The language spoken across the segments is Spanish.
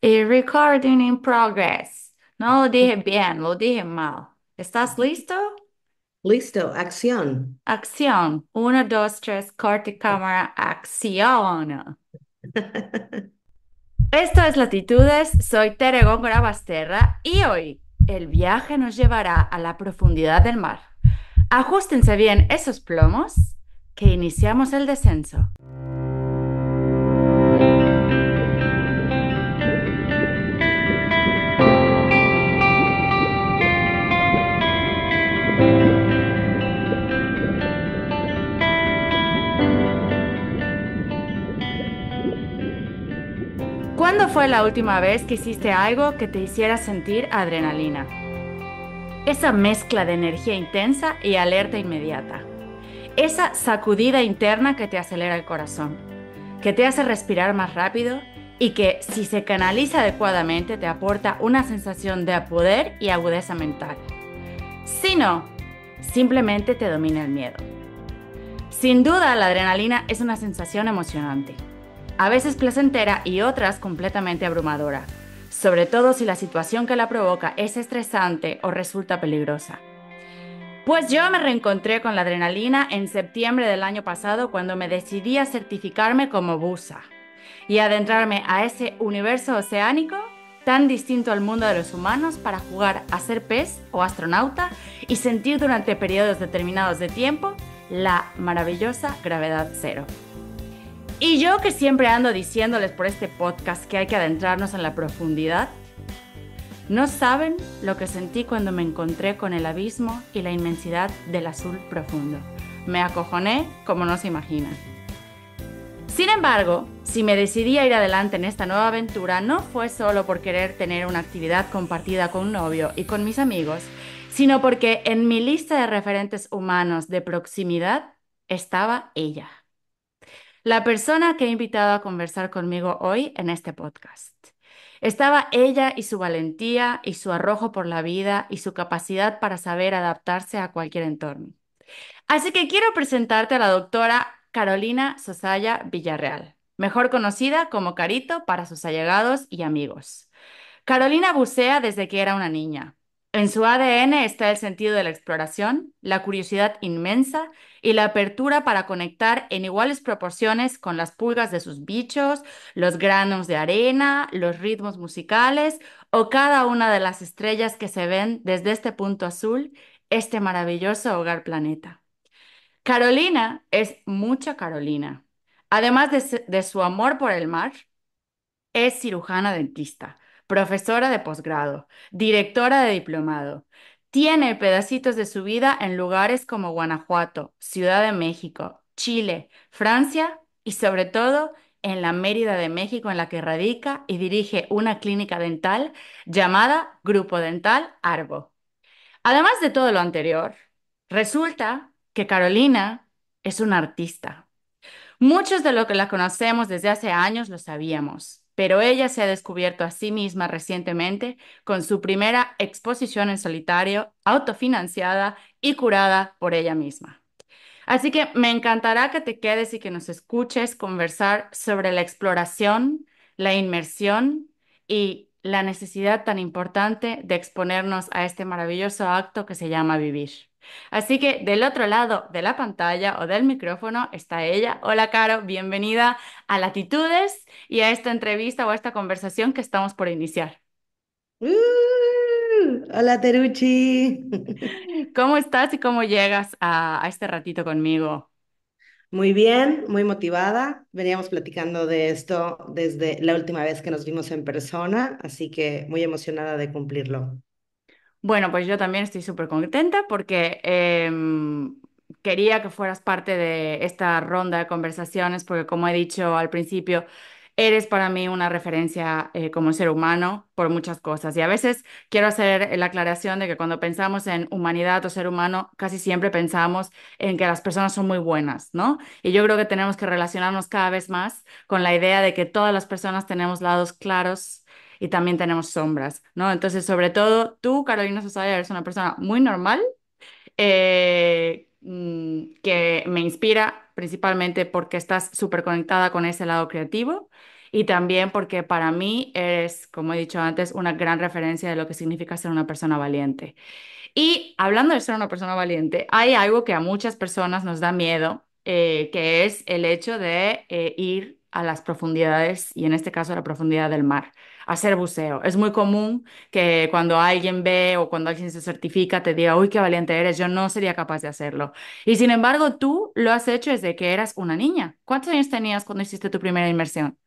y eh, recording in progress. No lo dije bien, lo dije mal. ¿Estás listo? Listo, acción. Acción. Uno, dos, tres, corte cámara, acción. Esto es Latitudes, soy Tere Góngora Basterra y hoy el viaje nos llevará a la profundidad del mar. Ajustense bien esos plomos que iniciamos el descenso. ¿Cuándo fue la última vez que hiciste algo que te hiciera sentir adrenalina? Esa mezcla de energía intensa y alerta inmediata. Esa sacudida interna que te acelera el corazón, que te hace respirar más rápido y que, si se canaliza adecuadamente, te aporta una sensación de poder y agudeza mental. Si no, simplemente te domina el miedo. Sin duda, la adrenalina es una sensación emocionante a veces placentera y otras completamente abrumadora, sobre todo si la situación que la provoca es estresante o resulta peligrosa. Pues yo me reencontré con la adrenalina en septiembre del año pasado cuando me decidí a certificarme como busa y adentrarme a ese universo oceánico tan distinto al mundo de los humanos para jugar a ser pez o astronauta y sentir durante periodos determinados de tiempo la maravillosa gravedad cero. Y yo que siempre ando diciéndoles por este podcast que hay que adentrarnos en la profundidad, no saben lo que sentí cuando me encontré con el abismo y la inmensidad del azul profundo. Me acojoné como no se imaginan. Sin embargo, si me decidí a ir adelante en esta nueva aventura, no fue solo por querer tener una actividad compartida con un novio y con mis amigos, sino porque en mi lista de referentes humanos de proximidad estaba ella la persona que he invitado a conversar conmigo hoy en este podcast. Estaba ella y su valentía y su arrojo por la vida y su capacidad para saber adaptarse a cualquier entorno. Así que quiero presentarte a la doctora Carolina Sosaya Villarreal, mejor conocida como Carito para sus allegados y amigos. Carolina bucea desde que era una niña. En su ADN está el sentido de la exploración, la curiosidad inmensa y la apertura para conectar en iguales proporciones con las pulgas de sus bichos, los granos de arena, los ritmos musicales o cada una de las estrellas que se ven desde este punto azul, este maravilloso hogar planeta. Carolina es mucha Carolina. Además de, su amor por el mar, es cirujana dentista, profesora de posgrado, directora de diplomado, tiene pedacitos de su vida en lugares como Guanajuato, Ciudad de México, Chile, Francia y sobre todo en la Mérida de México en la que radica y dirige una clínica dental llamada Grupo Dental Arbo. Además de todo lo anterior, resulta que Carolina es una artista. Muchos de lo que la conocemos desde hace años lo sabíamos, pero ella se ha descubierto a sí misma recientemente con su primera exposición en solitario, autofinanciada y curada por ella misma. Así que me encantará que te quedes y que nos escuches conversar sobre la exploración, la inmersión y la necesidad tan importante de exponernos a este maravilloso acto que se llama vivir. Así que del otro lado de la pantalla o del micrófono está ella. Hola, Caro, bienvenida a Latitudes y a esta entrevista o a esta conversación que estamos por iniciar. ¡Uh! hola, Teruchi. ¿Cómo estás y cómo llegas a, a este ratito conmigo? Muy bien, muy motivada. Veníamos platicando de esto desde la última vez que nos vimos en persona, así que muy emocionada de cumplirlo. Bueno, pues yo también estoy súper contenta porque em, quería que fueras parte de esta ronda de conversaciones porque como he dicho al principio, eres para mí una referencia eh, como ser humano por muchas cosas. Y a veces quiero hacer la aclaración de que cuando pensamos en humanidad o ser humano, casi siempre pensamos en que las personas son muy buenas, ¿no? Y yo creo que tenemos que relacionarnos cada vez más con la idea de que todas las personas tenemos lados claros y también tenemos sombras, ¿no? Entonces, sobre todo, tú, Carolina Sosaya, eres una persona muy normal, eh, mm, que me inspira principalmente porque estás súper conectada con ese lado creativo y también porque para mí eres, como he dicho antes, una gran referencia de lo que significa ser una persona valiente. Y hablando de ser una persona valiente, hay algo que a muchas personas nos da miedo, eh, que es el hecho de eh, ir a las profundidades y en este caso a la profundidad del mar, hacer buceo. Es muy común que cuando alguien ve o cuando alguien se certifica te diga, uy, qué valiente eres, yo no sería capaz de hacerlo. Y sin embargo, tú lo has hecho desde que eras una niña. ¿Cuántos años tenías cuando hiciste tu primera inmersión?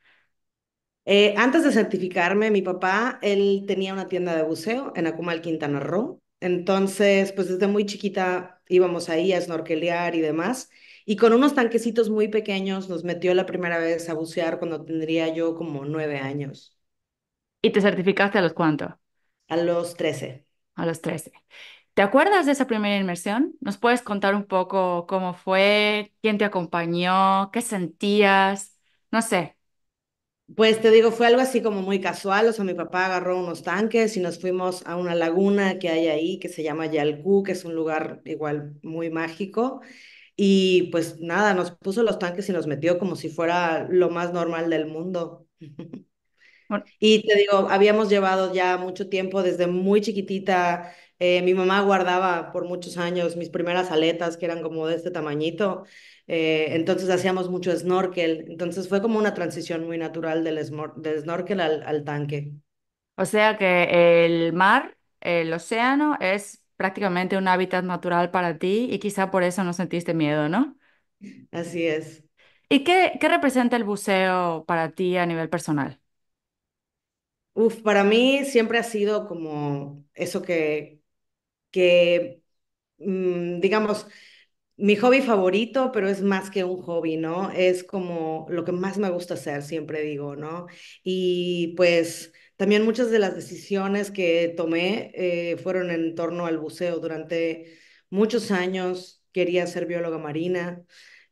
Eh, antes de certificarme, mi papá, él tenía una tienda de buceo en Acumal, Quintana Roo. Entonces, pues desde muy chiquita íbamos ahí a snorkelear y demás. Y con unos tanquecitos muy pequeños nos metió la primera vez a bucear cuando tendría yo como nueve años. ¿Y te certificaste a los cuántos? A los trece. A los trece. ¿Te acuerdas de esa primera inmersión? ¿Nos puedes contar un poco cómo fue, quién te acompañó, qué sentías? No sé. Pues te digo, fue algo así como muy casual. O sea, mi papá agarró unos tanques y nos fuimos a una laguna que hay ahí que se llama Yalcú, que es un lugar igual muy mágico. Y pues nada, nos puso los tanques y nos metió como si fuera lo más normal del mundo. Y te digo, habíamos llevado ya mucho tiempo, desde muy chiquitita, eh, mi mamá guardaba por muchos años mis primeras aletas, que eran como de este tamañito, eh, entonces hacíamos mucho snorkel, entonces fue como una transición muy natural del, snorkel al, tanque. O sea que el mar, el océano, es prácticamente un hábitat natural para ti y quizá por eso no sentiste miedo, ¿no? Así es. ¿Y qué, representa el buceo para ti a nivel personal? Uf, para mí siempre ha sido como eso que, que mm, digamos, mi hobby favorito, pero es más que un hobby, ¿no? Es como lo que más me gusta hacer, siempre digo, ¿no? Y pues también muchas de las decisiones que tomé eh, fueron en torno al buceo. Durante muchos años quería ser bióloga marina,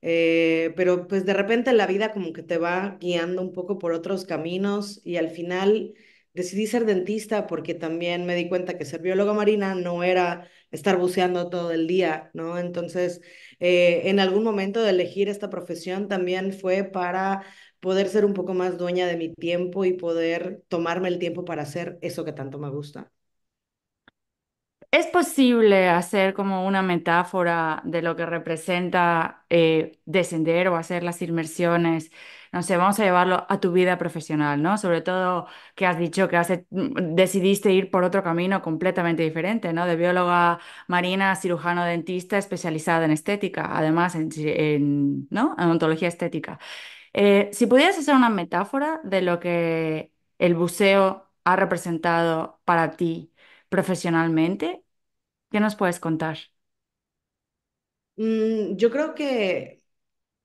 eh, pero pues de repente la vida como que te va guiando un poco por otros caminos y al final decidí ser dentista porque también me di cuenta que ser bióloga marina no era estar buceando todo el día, ¿no? Entonces, eh, en algún momento de elegir esta profesión también fue para poder ser un poco más dueña de mi tiempo y poder tomarme el tiempo para hacer eso que tanto me gusta. ¿Es posible hacer como una metáfora de lo que representa eh, descender o hacer las inmersiones? No sé, vamos a llevarlo a tu vida profesional, ¿no? Sobre todo que has dicho que has, mm, decidiste ir por otro camino completamente diferente, ¿no? De bióloga marina, cirujano dentista, especializada en estética, además en, odontología ¿no? en ontología estética. Eh, si pudieras hacer una metáfora de lo que el buceo ha representado para ti profesionalmente, ¿qué nos puedes contar? Mm, yo creo que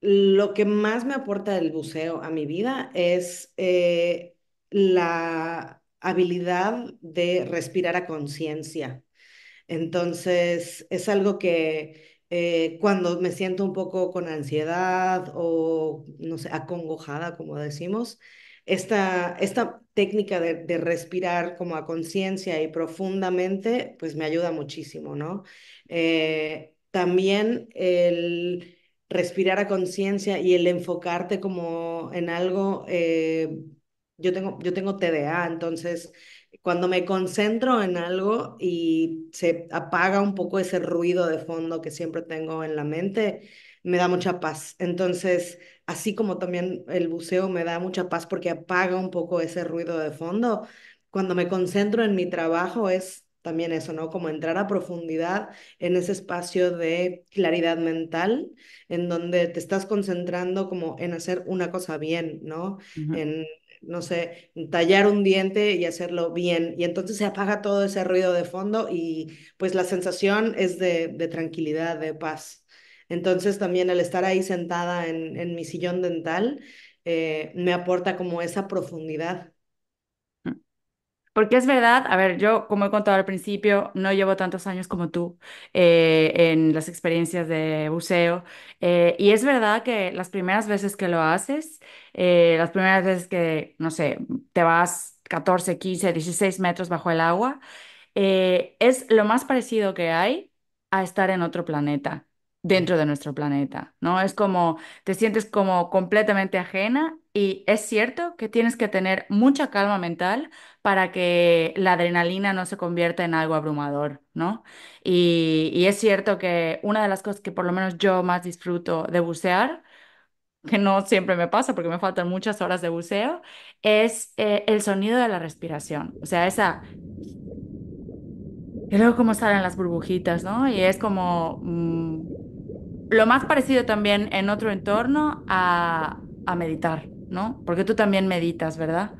lo que más me aporta el buceo a mi vida es eh, la habilidad de respirar a conciencia. Entonces, es algo que eh, cuando me siento un poco con ansiedad o, no sé, acongojada, como decimos, esta, esta técnica de, respirar como a conciencia y profundamente, pues me ayuda muchísimo, ¿no? Eh, también el respirar a conciencia y el enfocarte como en algo, eh, yo, tengo, yo tengo TDA, entonces cuando me concentro en algo y se apaga un poco ese ruido de fondo que siempre tengo en la mente, me da mucha paz. Entonces, así como también el buceo me da mucha paz porque apaga un poco ese ruido de fondo, cuando me concentro en mi trabajo es también eso, ¿no? Como entrar a profundidad en ese espacio de claridad mental, en donde te estás concentrando como en hacer una cosa bien, ¿no? En no sé, tallar un diente y hacerlo bien. Y entonces se apaga todo ese ruido de fondo y pues la sensación es de, de tranquilidad, de paz. Entonces también el estar ahí sentada en, mi sillón dental eh, me aporta como esa profundidad porque es verdad, a ver, yo como he contado al principio, no llevo tantos años como tú eh, en las experiencias de buceo. Eh, y es verdad que las primeras veces que lo haces, eh, las primeras veces que, no sé, te vas 14, 15, 16 metros bajo el agua, es lo más parecido que hay a estar en otro planeta dentro de nuestro planeta, ¿no? Es como, te sientes como completamente ajena y es cierto que tienes que tener mucha calma mental para que la adrenalina no se convierta en algo abrumador, ¿no? Y, es cierto que una de las cosas que por lo menos yo más disfruto de bucear, que no siempre me pasa porque me faltan muchas horas de buceo, es eh, el sonido de la respiración. O sea, esa... Y luego cómo salen las burbujitas, ¿no? Y es como... Mm, lo más parecido también en otro entorno a meditar. ¿no? Porque tú también meditas, ¿verdad?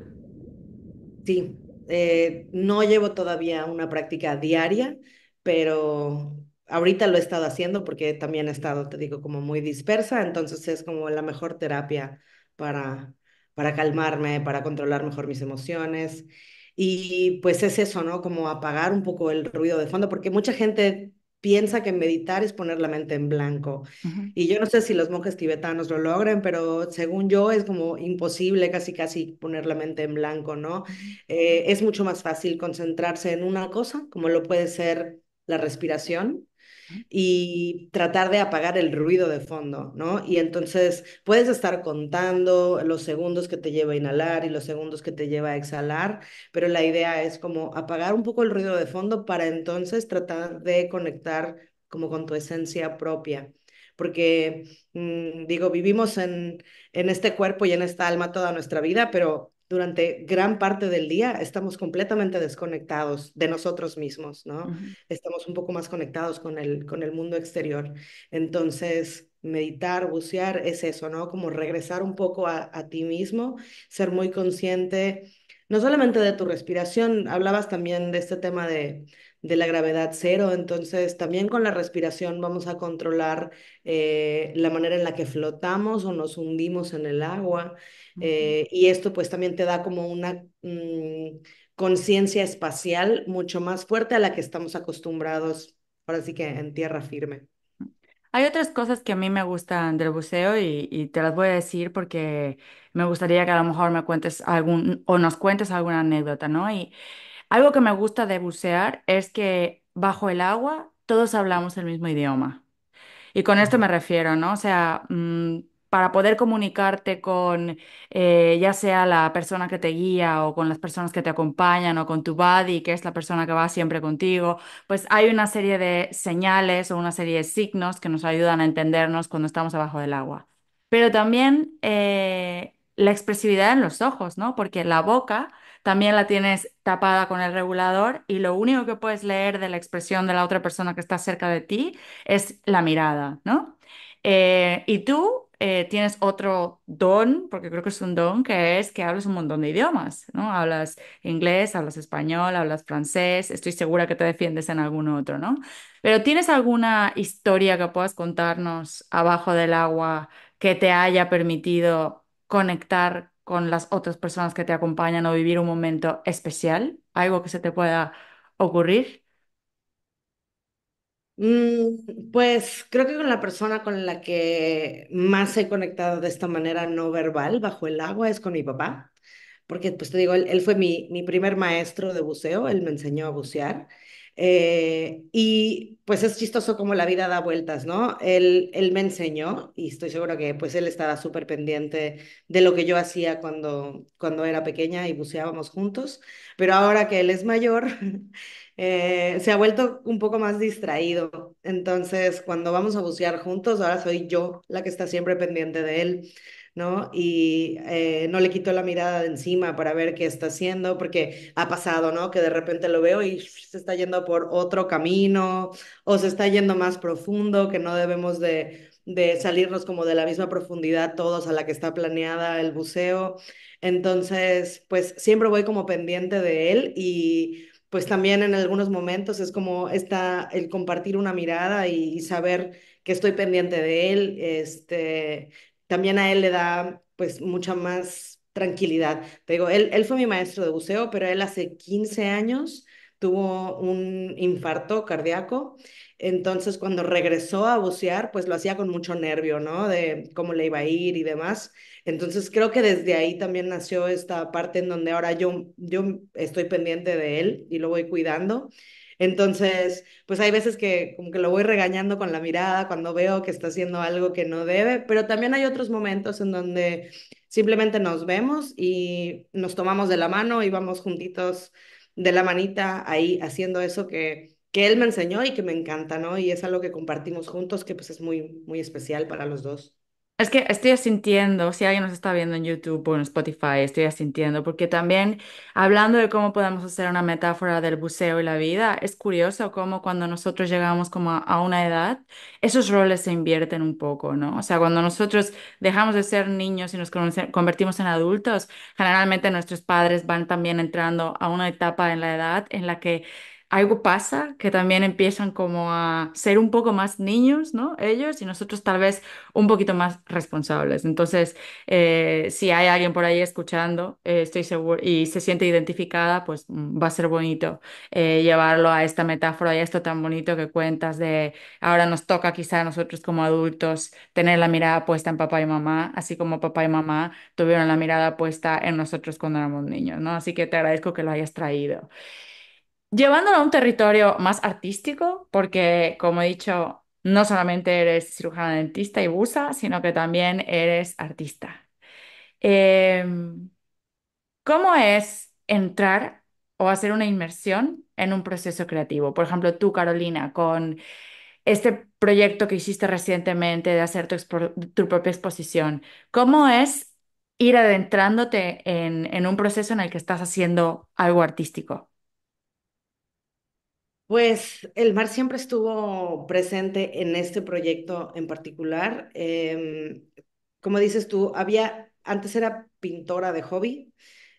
Sí, eh, no llevo todavía una práctica diaria, pero ahorita lo he estado haciendo porque también he estado, te digo, como muy dispersa, entonces es como la mejor terapia para, para calmarme, para controlar mejor mis emociones. Y pues es eso, ¿no? Como apagar un poco el ruido de fondo, porque mucha gente piensa que meditar es poner la mente en blanco. Y yo no sé si los monjes tibetanos lo logran, pero según yo es como imposible casi casi poner la mente en blanco, ¿no? Eh, es mucho más fácil concentrarse en una cosa, como lo puede ser la respiración, y tratar de apagar el ruido de fondo, ¿no? Y entonces puedes estar contando los segundos que te lleva a inhalar y los segundos que te lleva a exhalar, pero la idea es como apagar un poco el ruido de fondo para entonces tratar de conectar como con tu esencia propia porque mm, digo, vivimos en, en este cuerpo y en esta alma toda nuestra vida, pero durante gran parte del día estamos completamente desconectados de nosotros mismos, ¿no? Estamos un poco más conectados con el, con el mundo exterior. Entonces, meditar, bucear, es eso, ¿no? Como regresar un poco a ti mismo, ser muy consciente, no solamente de tu respiración, hablabas también de este tema de de la gravedad cero. Entonces, también con la respiración vamos a controlar eh, la manera en la que flotamos o nos hundimos en el agua. Eh, y esto pues también te da como una mm, conciencia espacial mucho más fuerte a la que estamos acostumbrados, ahora sí que en tierra firme. Hay otras cosas que a mí me gustan del buceo y, y, te las voy a decir porque me gustaría que a lo mejor me cuentes algún o nos cuentes alguna anécdota, ¿no? Y algo que me gusta de bucear es que bajo el agua todos hablamos el mismo idioma. Y con esto me refiero, ¿no? O sea, mm, para poder comunicarte con eh, ya sea la persona que te guía o con las personas que te acompañan o con tu buddy, que es la persona que va siempre contigo, pues hay una serie de señales o una serie de signos que nos ayudan a entendernos cuando estamos abajo del agua. Pero también eh, la expresividad en los ojos, ¿no? Porque la boca también la tienes tapada con el regulador y lo único que puedes leer de la expresión de la otra persona que está cerca de ti es la mirada, ¿no? Eh, y tú eh, tienes otro don, porque creo que es un don, que es que hablas un montón de idiomas, ¿no? Hablas inglés, hablas español, hablas francés, estoy segura que te defiendes en algún otro, ¿no? Pero ¿tienes alguna historia que puedas contarnos abajo del agua que te haya permitido conectar con las otras personas que te acompañan o vivir un momento especial? ¿Algo que se te pueda ocurrir? Mm, pues creo que con la persona con la que más he conectado de esta manera no verbal bajo el agua es con mi papá, porque pues te digo, él, fue mi, mi primer maestro de buceo, él me enseñó a bucear eh, y pues es chistoso como la vida da vueltas, ¿no? Él, él me enseñó y estoy seguro que pues él estaba súper pendiente de lo que yo hacía cuando, cuando era pequeña y buceábamos juntos, pero ahora que él es mayor, eh, se ha vuelto un poco más distraído. Entonces, cuando vamos a bucear juntos, ahora soy yo la que está siempre pendiente de él. ¿no? Y eh, no le quito la mirada de encima para ver qué está haciendo, porque ha pasado, ¿no? Que de repente lo veo y se está yendo por otro camino o se está yendo más profundo, que no debemos de, de salirnos como de la misma profundidad todos a la que está planeada el buceo. Entonces, pues siempre voy como pendiente de él y pues también en algunos momentos es como está el compartir una mirada y, saber que estoy pendiente de él, este, también a él le da pues mucha más tranquilidad. Te digo, él, fue mi maestro de buceo, pero él hace 15 años tuvo un infarto cardíaco. Entonces, cuando regresó a bucear, pues lo hacía con mucho nervio, ¿no? De cómo le iba a ir y demás. Entonces, creo que desde ahí también nació esta parte en donde ahora yo, yo estoy pendiente de él y lo voy cuidando. Entonces, pues hay veces que como que lo voy regañando con la mirada cuando veo que está haciendo algo que no debe, pero también hay otros momentos en donde simplemente nos vemos y nos tomamos de la mano y vamos juntitos de la manita ahí haciendo eso que, que él me enseñó y que me encanta, ¿no? Y es algo que compartimos juntos que pues es muy, muy especial para los dos. Es que estoy asintiendo, si alguien nos está viendo en YouTube o en Spotify, estoy asintiendo, porque también hablando de cómo podemos hacer una metáfora del buceo y la vida, es curioso cómo cuando nosotros llegamos como a, una edad, esos roles se invierten un poco, ¿no? O sea, cuando nosotros dejamos de ser niños y nos convertimos en adultos, generalmente nuestros padres van también entrando a una etapa en la edad en la que algo pasa que también empiezan como a ser un poco más niños, ¿no? Ellos y nosotros tal vez un poquito más responsables. Entonces, eh, si hay alguien por ahí escuchando, eh, estoy seguro y se siente identificada, pues mm, va a ser bonito eh, llevarlo a esta metáfora y esto tan bonito que cuentas de ahora nos toca quizá a nosotros como adultos tener la mirada puesta en papá y mamá, así como papá y mamá tuvieron la mirada puesta en nosotros cuando éramos niños, ¿no? Así que te agradezco que lo hayas traído llevándolo a un territorio más artístico, porque como he dicho, no solamente eres cirujana dentista y busa, sino que también eres artista. Em, ¿cómo es entrar o hacer una inmersión en un proceso creativo? Por ejemplo, tú, Carolina, con este proyecto que hiciste recientemente de hacer tu, propia exposición, ¿cómo es ir adentrándote en un proceso en el que estás haciendo algo artístico? Pues el mar siempre estuvo presente en este proyecto en particular. Em, como dices tú, había, antes era pintora de hobby,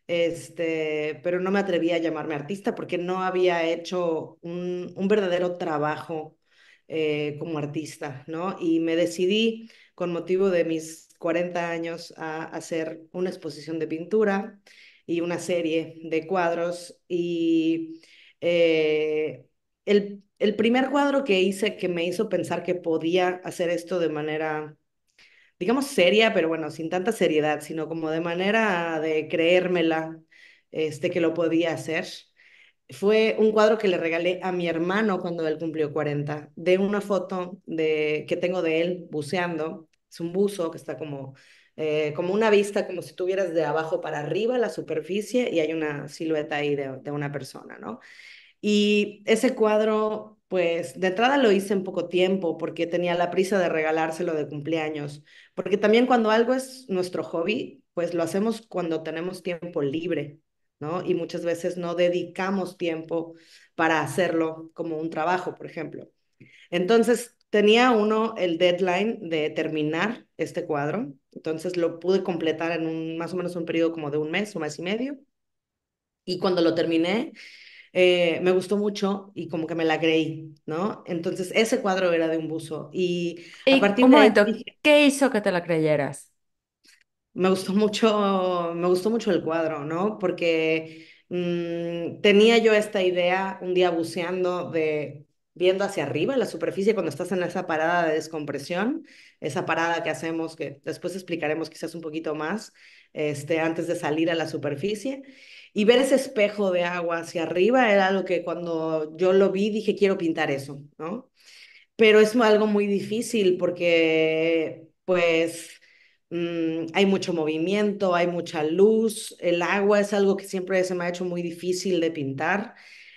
este, pero no me atrevía a llamarme artista porque no había hecho un, verdadero trabajo eh, como artista, ¿no? Y me decidí con motivo de mis 40 años a hacer una exposición de pintura y una serie de cuadros y eh, el, primer cuadro que hice que me hizo pensar que podía hacer esto de manera digamos, seria, pero bueno, sin tanta seriedad, sino como de manera de creérmela, este, que lo podía hacer. Fue un cuadro que le regalé a mi hermano cuando él cumplió 40, de una foto de, que tengo de él buceando. Es un buzo que está como, eh, como una vista, como si tuvieras de abajo para arriba la superficie y hay una silueta ahí de, de una persona, ¿no? Y ese cuadro, pues de entrada lo hice en poco tiempo porque tenía la prisa de regalárselo de cumpleaños, porque también cuando algo es nuestro hobby, pues lo hacemos cuando tenemos tiempo libre, ¿no? Y muchas veces no dedicamos tiempo para hacerlo como un trabajo, por ejemplo. Entonces, tenía uno el deadline de terminar este cuadro, entonces lo pude completar en un, más o menos un periodo como de un mes, o mes y medio. Y cuando lo terminé, eh, me gustó mucho y como que me la creí, ¿no? Entonces ese cuadro era de un buzo y, a partir un de momento, ¿qué hizo que te la creyeras? Me gustó mucho, me gustó mucho el cuadro, ¿no? Porque mm, tenía yo esta idea un día buceando de viendo hacia arriba la superficie cuando estás en esa parada de descompresión, esa parada que hacemos que después explicaremos quizás un poquito más, este antes de salir a la superficie y ver ese espejo de agua hacia arriba era algo que cuando yo lo vi dije, quiero pintar eso, ¿no? Pero es algo muy difícil porque, pues, mm, hay mucho movimiento, hay mucha luz, el agua es algo que siempre se me ha hecho muy difícil de pintar.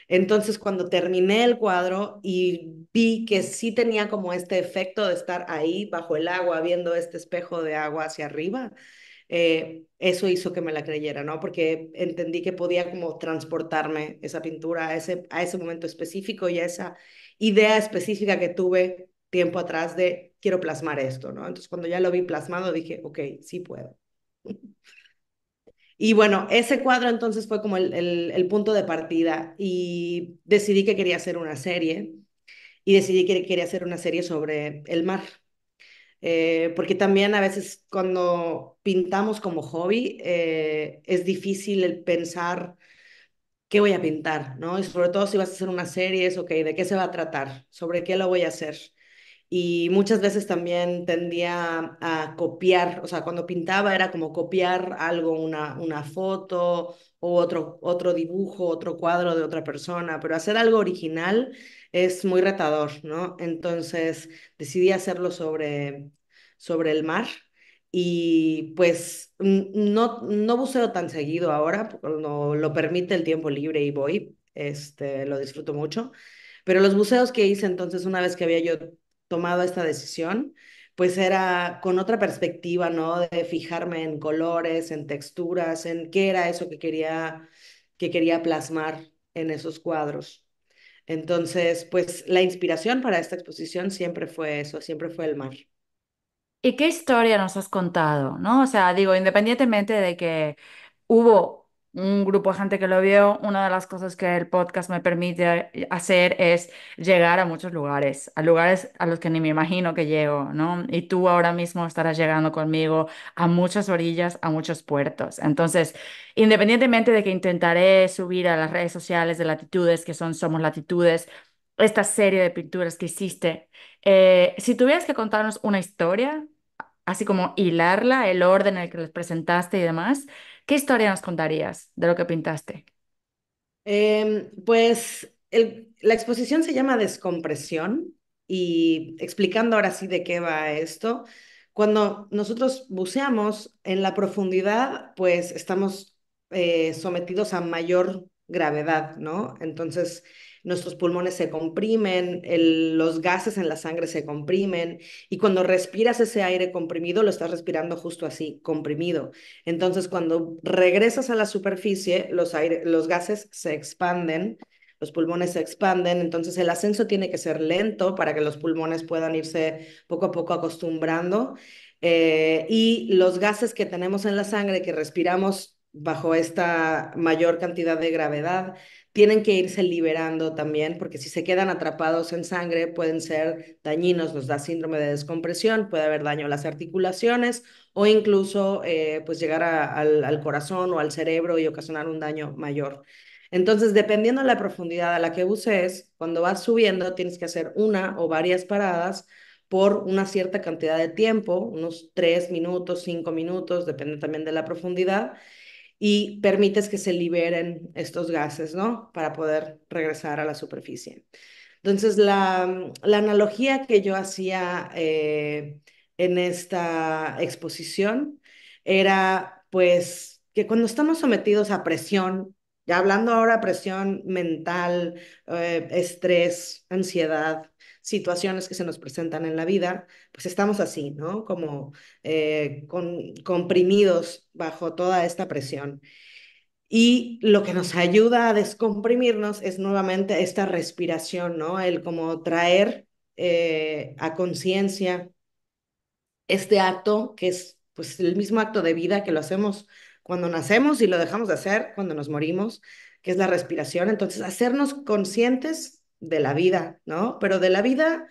Entonces, cuando terminé el cuadro y vi que sí tenía como este efecto de estar ahí bajo el agua, viendo este espejo de agua hacia arriba, eh, eso hizo que me la creyera, ¿no? Porque entendí que podía como transportarme esa pintura a ese, a ese momento específico y a esa idea específica que tuve tiempo atrás de quiero plasmar esto, ¿no? Entonces cuando ya lo vi plasmado dije, ok, sí puedo. Y bueno, ese cuadro entonces fue como el, el, punto de partida y decidí que quería hacer una serie y decidí que quería hacer una serie sobre el mar. Eh, porque también a veces cuando pintamos como hobby eh, es difícil el pensar qué voy a pintar, ¿no? Y sobre todo si vas a hacer una serie, es, ok, ¿de qué se va a tratar? ¿Sobre qué lo voy a hacer? Y muchas veces también tendía a copiar, o sea, cuando pintaba era como copiar algo, una, una foto o otro, otro dibujo, otro cuadro de otra persona, pero hacer algo original es muy retador, ¿no? Entonces decidí hacerlo sobre, sobre el mar y pues no, no buceo tan seguido ahora, no, lo permite el tiempo libre y voy, este, lo disfruto mucho, pero los buceos que hice entonces una vez que había yo tomado esta decisión, pues era con otra perspectiva, ¿no? De fijarme en colores, en texturas, en qué era eso que quería, que quería plasmar en esos cuadros. Entonces, pues la inspiración para esta exposición siempre fue eso, siempre fue el mar. ¿Y qué historia nos has contado? ¿No? O sea, digo, independientemente de que hubo un grupo de gente que lo vio, una de las cosas que el podcast me permite hacer es llegar a muchos lugares, a lugares a los que ni me imagino que llego, ¿no? Y tú ahora mismo estarás llegando conmigo a muchas orillas, a muchos puertos. Entonces, independientemente de que intentaré subir a las redes sociales de latitudes, que son Somos Latitudes, esta serie de pinturas que hiciste, eh, si tuvieras que contarnos una historia, así como hilarla, el orden en el que les presentaste y demás, ¿Qué historia nos contarías de lo que pintaste? Em, pues la exposición se llama Descompresión y explicando ahora sí de qué va esto, cuando nosotros buceamos en la profundidad, pues estamos eh, sometidos a mayor gravedad, ¿no? Entonces, nuestros pulmones se comprimen, los gases en la sangre se comprimen y cuando respiras ese aire comprimido lo estás respirando justo así, comprimido. Entonces cuando regresas a la superficie, los, los gases se expanden, los pulmones se expanden, entonces el ascenso tiene que ser lento para que los pulmones puedan irse poco a poco acostumbrando. Eh, y los gases que tenemos en la sangre que respiramos bajo esta mayor cantidad de gravedad tienen que irse liberando también, porque si se quedan atrapados en sangre pueden ser dañinos, nos da síndrome de descompresión, puede haber daño a las articulaciones o incluso eh, pues llegar al, corazón o al cerebro y ocasionar un daño mayor. Entonces, dependiendo de la profundidad a la que uses, cuando vas subiendo tienes que hacer una o varias paradas por una cierta cantidad de tiempo, unos tres minutos, cinco minutos, depende también de la profundidad, y permites que se liberen estos gases, ¿no? Para poder regresar a la superficie. Entonces, la, mm, analogía que yo hacía eh, en esta exposición era, pues, que cuando estamos sometidos a presión, ya hablando ahora presión mental, eh, estrés, ansiedad, situaciones que se nos presentan en la vida, pues estamos así, ¿no? Como eh, con, comprimidos bajo toda esta presión. Y lo que nos ayuda a descomprimirnos es nuevamente esta respiración, ¿no? El como traer eh, a conciencia este acto que es pues el mismo acto de vida que lo hacemos cuando nacemos y lo dejamos de hacer cuando nos morimos, que es la respiración. Entonces, hacernos conscientes de la vida, ¿no? Pero de la vida,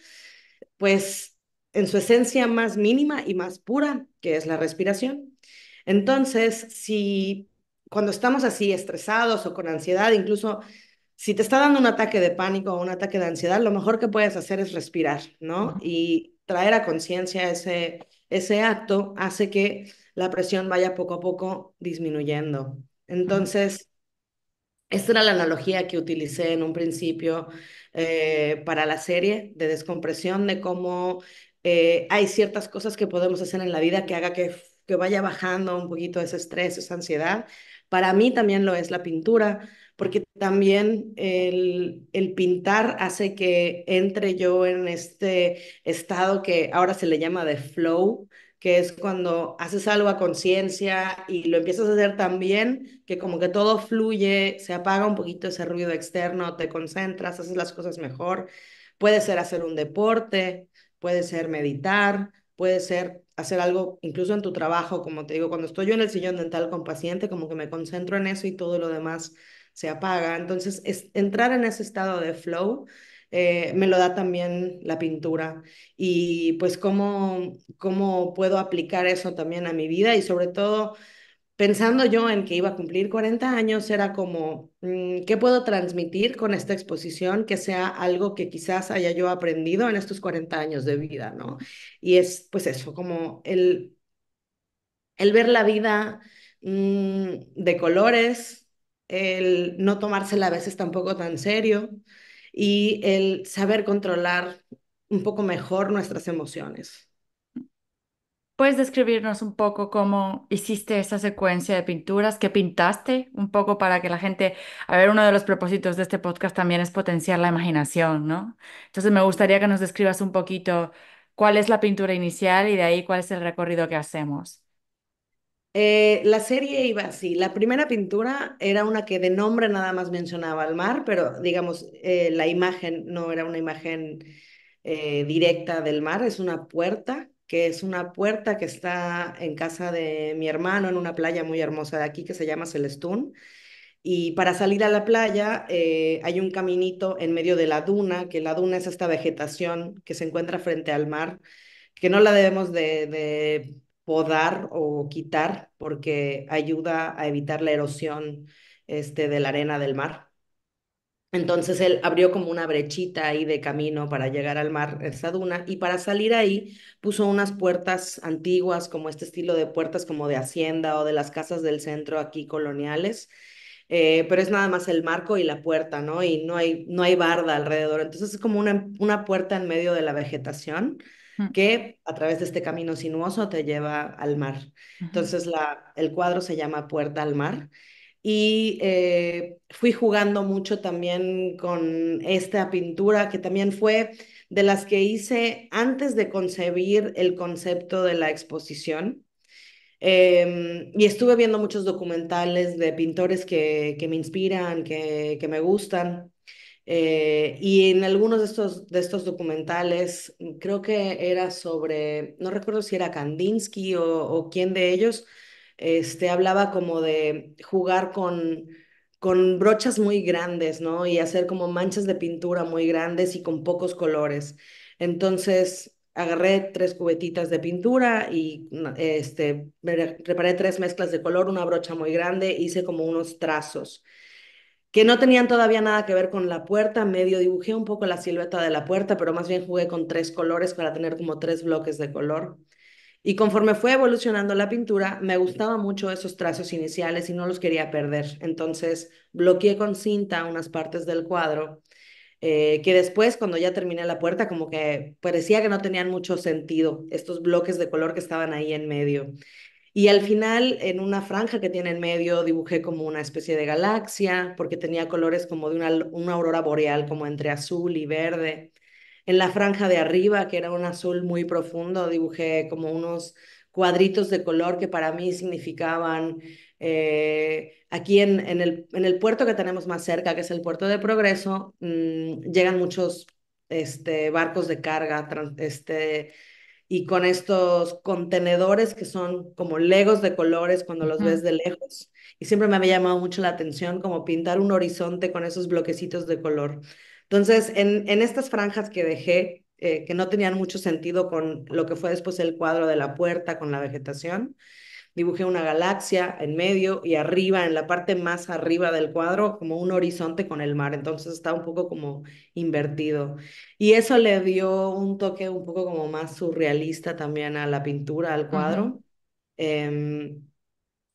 pues en su esencia más mínima y más pura, que es la respiración. Entonces, si cuando estamos así estresados o con ansiedad, incluso si te está dando un ataque de pánico o un ataque de ansiedad, lo mejor que puedes hacer es respirar, ¿no? Y traer a conciencia ese, ese acto hace que la presión vaya poco a poco disminuyendo. Entonces, esta era la analogía que utilicé en un principio eh, para la serie de descompresión, de cómo eh, hay ciertas cosas que podemos hacer en la vida que haga que, vaya bajando un poquito ese estrés, esa ansiedad. Para mí también lo es la pintura, porque también el, el, pintar hace que entre yo en este estado que ahora se le llama de flow, que es cuando haces algo a conciencia y lo empiezas a hacer tan bien que como que todo fluye, se apaga un poquito ese ruido externo, te concentras, haces las cosas mejor. Puede ser hacer un deporte, puede ser meditar, puede ser hacer algo incluso en tu trabajo, como te digo, cuando estoy yo en el sillón dental con paciente, como que me concentro en eso y todo lo demás se apaga. Entonces, es entrar en ese estado de flow eh, me lo da también la pintura y pues cómo, cómo puedo aplicar eso también a mi vida y sobre todo pensando yo en que iba a cumplir 40 años, era como, mm, ¿qué puedo transmitir con esta exposición que sea algo que quizás haya yo aprendido en estos 40 años de vida, ¿no? Y es pues eso, como el, el ver la vida mm, de colores, el no tomársela a veces tampoco tan serio, y el saber controlar un poco mejor nuestras emociones. ¿Puedes describirnos un poco cómo hiciste esa secuencia de pinturas? ¿Qué pintaste? Un poco para que la gente, a ver, uno de los propósitos de este podcast también es potenciar la imaginación, ¿no? Entonces me gustaría que nos describas un poquito cuál es la pintura inicial y de ahí cuál es el recorrido que hacemos. Eh, la serie iba así. La primera pintura era una que de nombre nada más mencionaba al mar, pero digamos, eh, la imagen no era una imagen eh, directa del mar, es una puerta, que es una puerta que está en casa de mi hermano, en una playa muy hermosa de aquí que se llama Celestún. Y para salir a la playa hay un caminito en medio de la duna, que la duna es esta vegetación que se encuentra frente al mar, que no la debemos de podar o quitar porque ayuda a evitar la erosión este, de la arena del mar. Entonces él abrió como una brechita ahí de camino para llegar al mar, esa duna, y para salir ahí puso unas puertas antiguas, como este estilo de puertas como de hacienda o de las casas del centro aquí coloniales, eh, pero es nada más el marco y la puerta, ¿no? Y no hay, no hay barda alrededor, entonces es como una, una puerta en medio de la vegetación que a través de este camino sinuoso te lleva al mar. Entonces la, el cuadro se llama Puerta al Mar. Y eh, fui jugando mucho también con esta pintura, que también fue de las que hice antes de concebir el concepto de la exposición. Em, y estuve viendo muchos documentales de pintores que, que me inspiran, que, que me gustan. Eh, y en algunos de estos, de estos documentales, mm, creo que era sobre, no recuerdo si era Kandinsky o, o quién de ellos, este, hablaba como de jugar con, brochas muy grandes, ¿no? Y hacer como manchas de pintura muy grandes y con pocos colores. Entonces, agarré tres cubetitas de pintura y mm, este, preparé tres mezclas de color, una brocha muy grande, hice como unos trazos que no tenían todavía nada que ver con la puerta, medio dibujé un poco la silueta de la puerta, pero más bien jugué con tres colores para tener como tres bloques de color. Y conforme fue evolucionando la pintura, me gustaba mucho esos trazos iniciales y no los quería perder. Entonces bloqueé con cinta unas partes del cuadro, eh, que después cuando ya terminé la puerta, como que parecía que no tenían mucho sentido estos bloques de color que estaban ahí en medio. Y al final, en una franja que tiene en medio, dibujé como una especie de galaxia, porque tenía colores como de una, una aurora boreal, como entre azul y verde. En la franja de arriba, que era un azul muy profundo, dibujé como unos cuadritos de color que para mí significaban eh, aquí en, en, el, en, el, puerto que tenemos más cerca, que es el puerto de Progreso, mm, llegan muchos este, barcos de carga, este, y con estos contenedores que son como legos de colores cuando los ves de lejos. Y siempre me había llamado mucho la atención como pintar un horizonte con esos bloquecitos de color. Entonces, en, estas franjas que dejé, eh, que no tenían mucho sentido con lo que fue después el cuadro de la puerta, con la vegetación, dibujé una galaxia en medio y arriba, en la parte más arriba del cuadro, como un horizonte con el mar. Entonces está un poco como invertido. Y eso le dio un toque un poco como más surrealista también a la pintura, al cuadro. Em,